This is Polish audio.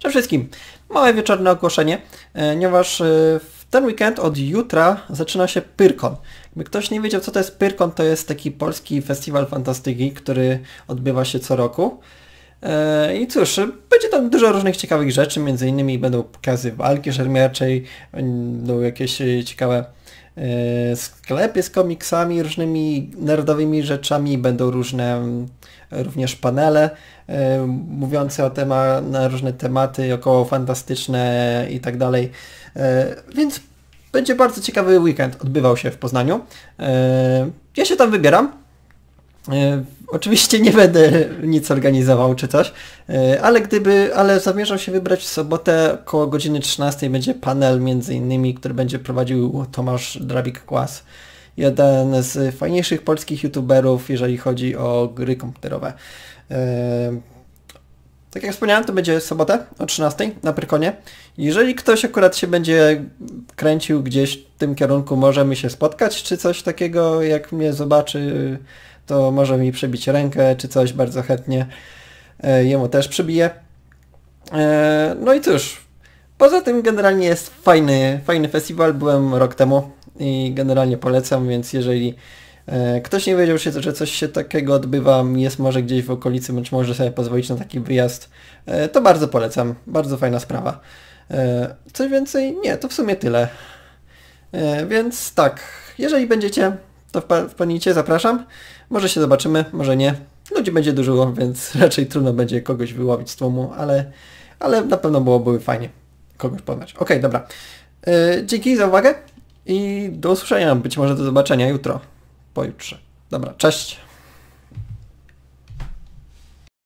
Przede wszystkim małe wieczorne ogłoszenie, e, ponieważ e, w ten weekend od jutra zaczyna się Pyrkon. Jakby ktoś nie wiedział, co to jest Pyrkon, to jest taki polski festiwal fantastyki, który odbywa się co roku. E, I cóż, będzie tam dużo różnych ciekawych rzeczy, między innymi będą pokazy walki szermierczej, będą jakieś ciekawe E, sklepy z komiksami, różnymi nerdowymi rzeczami. Będą różne mm, również panele e, mówiące o tema, na różne tematy około fantastyczne i tak dalej. E, więc będzie bardzo ciekawy weekend odbywał się w Poznaniu. Ja się tam wybieram. Oczywiście nie będę nic organizował czy coś, e, ale gdyby, ale zamierzam się wybrać w sobotę około godziny 13 będzie panel między innymi, który będzie prowadził Tomasz Drabik-Kłas, jeden z fajniejszych polskich youtuberów, jeżeli chodzi o gry komputerowe. E, tak jak wspomniałem, to będzie sobotę o 13 na Prykonie. Jeżeli ktoś akurat się będzie kręcił gdzieś w tym kierunku, możemy się spotkać czy coś takiego, jak mnie zobaczy to może mi przebić rękę czy coś, bardzo chętnie e, jemu też przybiję. E, no i cóż, poza tym generalnie jest fajny, fajny festiwal, byłem rok temu i generalnie polecam, więc jeżeli e, ktoś nie wiedział, się, że coś się takiego odbywa, jest może gdzieś w okolicy, być może sobie pozwolić na taki wyjazd, to bardzo polecam, bardzo fajna sprawa. Coś więcej? Nie, to w sumie tyle. Więc tak, jeżeli będziecie to w panicie zapraszam. Może się zobaczymy, może nie. Ludzi będzie dużo, więc raczej trudno będzie kogoś wyłowić z tłumu, ale, ale na pewno byłoby fajnie kogoś poznać. Okej, okay, dobra. E, dzięki za uwagę i do usłyszenia, być może do zobaczenia jutro, pojutrze. Dobra, cześć!